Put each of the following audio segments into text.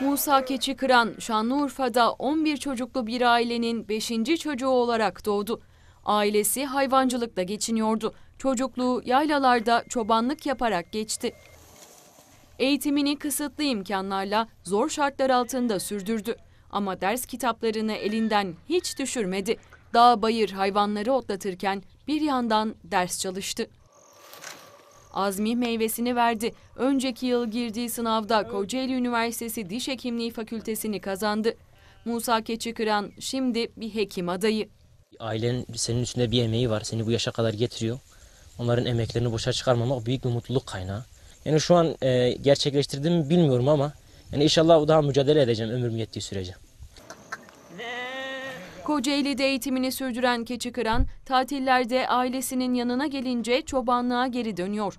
Musa Keçi Keçikıran Şanlıurfa'da 11 çocuklu bir ailenin 5. çocuğu olarak doğdu. Ailesi hayvancılıkla geçiniyordu. Çocukluğu yaylalarda çobanlık yaparak geçti. Eğitimini kısıtlı imkanlarla zor şartlar altında sürdürdü. Ama ders kitaplarını elinden hiç düşürmedi. Dağ bayır hayvanları otlatırken bir yandan ders çalıştı. Azmi meyvesini verdi. Önceki yıl girdiği sınavda Kocaeli Üniversitesi Diş Hekimliği Fakültesini kazandı. Musa Keçikıran şimdi bir hekim adayı. Ailen senin üstünde bir emeği var. Seni bu yaşa kadar getiriyor. Onların emeklerini boşa çıkarmamak büyük bir mutluluk kaynağı. Yani şu an e, gerçekleştirdim bilmiyorum ama yani inşallah daha mücadele edeceğim ömrüm yettiği sürece. Kocaeli'de eğitimini sürdüren Keçikıran, tatillerde ailesinin yanına gelince çobanlığa geri dönüyor.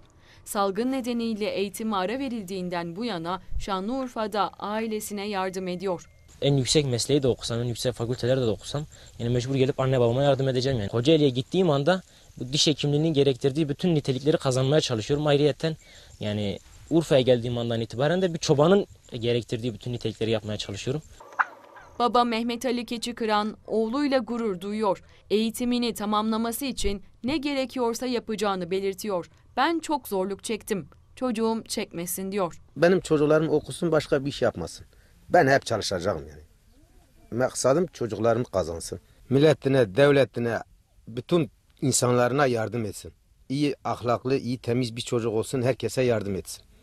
Salgın nedeniyle eğitim ara verildiğinden bu yana Şanlıurfa'da ailesine yardım ediyor. En yüksek mesleği de okusam, en yüksek fakültelerde de okusam yani mecbur gelip anne babama yardım edeceğim yani. Kocaeli'ye gittiğim anda bu diş hekimliğinin gerektirdiği bütün nitelikleri kazanmaya çalışıyorum. Ayrıyeten yani Urfa'ya geldiğim andan itibaren de bir çobanın gerektirdiği bütün nitelikleri yapmaya çalışıyorum. Baba Mehmet Ali Keçikıran oğluyla gurur duyuyor. Eğitimini tamamlaması için ne gerekiyorsa yapacağını belirtiyor. Ben çok zorluk çektim. Çocuğum çekmesin diyor. Benim çocuklarım okusun başka bir iş yapmasın. Ben hep çalışacağım yani. Maksadım çocuklarım kazansın. Milletine, devletine, bütün insanlarına yardım etsin. İyi ahlaklı, iyi temiz bir çocuk olsun, herkese yardım etsin.